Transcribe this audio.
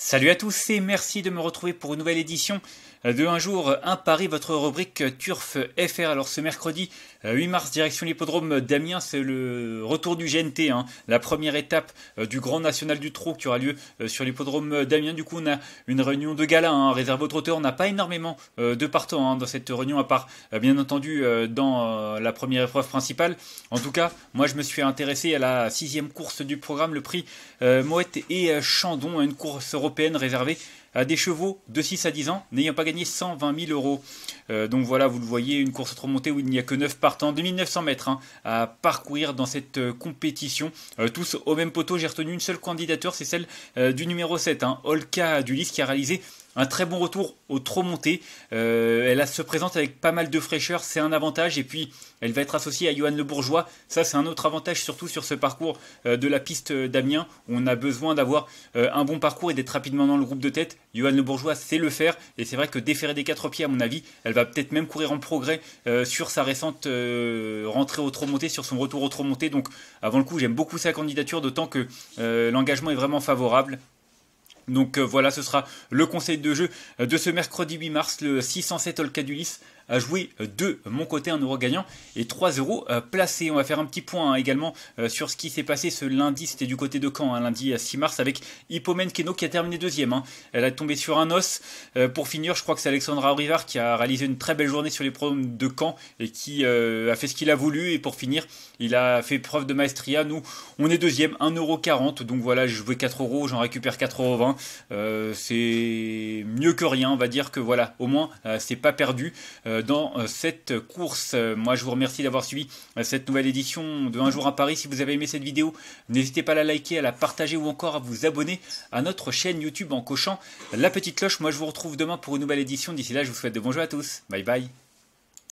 Salut à tous et merci de me retrouver pour une nouvelle édition de Un jour, un pari, votre rubrique Turf FR. Alors ce mercredi 8 euh, mars, direction l'hippodrome d'Amiens, c'est le retour du GNT, hein. la première étape euh, du Grand National du Trot qui aura lieu euh, sur l'hippodrome d'Amiens. Du coup, on a une réunion de gala, hein, réserve aux trotteurs. On n'a pas énormément de partants hein, dans cette réunion, à part bien entendu dans la première épreuve principale. En tout cas, moi je me suis intéressé à la sixième course du programme, le prix Moët et Chandon, une course réservée à des chevaux de 6 à 10 ans n'ayant pas gagné 120 000 euros. Euh, donc voilà, vous le voyez, une course remontée où il n'y a que 9 partants, 2900 mètres hein, à parcourir dans cette euh, compétition. Euh, tous au même poteau, j'ai retenu une seule candidature, c'est celle du numéro 7, hein, Olka Dulis, qui a réalisé un très bon retour au trop monté. Euh, elle se présente avec pas mal de fraîcheur, c'est un avantage. Et puis, elle va être associée à Johan Le Bourgeois. Ça, c'est un autre avantage, surtout sur ce parcours euh, de la piste d'Amiens. On a besoin d'avoir euh, un bon parcours et d'être rapidement dans le groupe de tête. Johan Le Bourgeois sait le faire. Et c'est vrai que déférer des quatre pieds, à mon avis, elle va peut-être même courir en progrès sur sa récente rentrée au trop monté, sur son retour au trop monté. Donc, avant le coup, j'aime beaucoup sa candidature, d'autant que l'engagement est vraiment favorable. Donc euh, voilà, ce sera le conseil de jeu euh, de ce mercredi 8 mars, le 607 Olcadulis à jouer euh, de euh, mon côté, un euro gagnant et 3 euros euh, placés. On va faire un petit point hein, également sur ce qui s'est passé ce lundi, c'était du côté de Caen, hein, lundi 6 mars, avec Hippomène Keno qui a terminé deuxième. Hein. Elle a tombé sur un os. pour finir, je crois que c'est Alexandra Rivard qui a réalisé une très belle journée sur les programmes de Caen et qui a fait ce qu'il a voulu. Et pour finir, il a fait preuve de maestria. Nous, on est deuxième, 1,40€. Donc voilà, j'ai joué 4 euros, j'en récupère 4,20€. Euh, c'est mieux que rien, on va dire que voilà, au moins, c'est pas perdu. Euh, dans euh, cette course. Euh, moi, je vous remercie d'avoir suivi cette nouvelle édition de Un jour à Paris. Si vous avez aimé cette vidéo, n'hésitez pas à la liker, à la partager ou encore à vous abonner à notre chaîne YouTube en cochant la petite cloche. Moi, je vous retrouve demain pour une nouvelle édition. D'ici là, je vous souhaite de bons jeux à tous. Bye bye.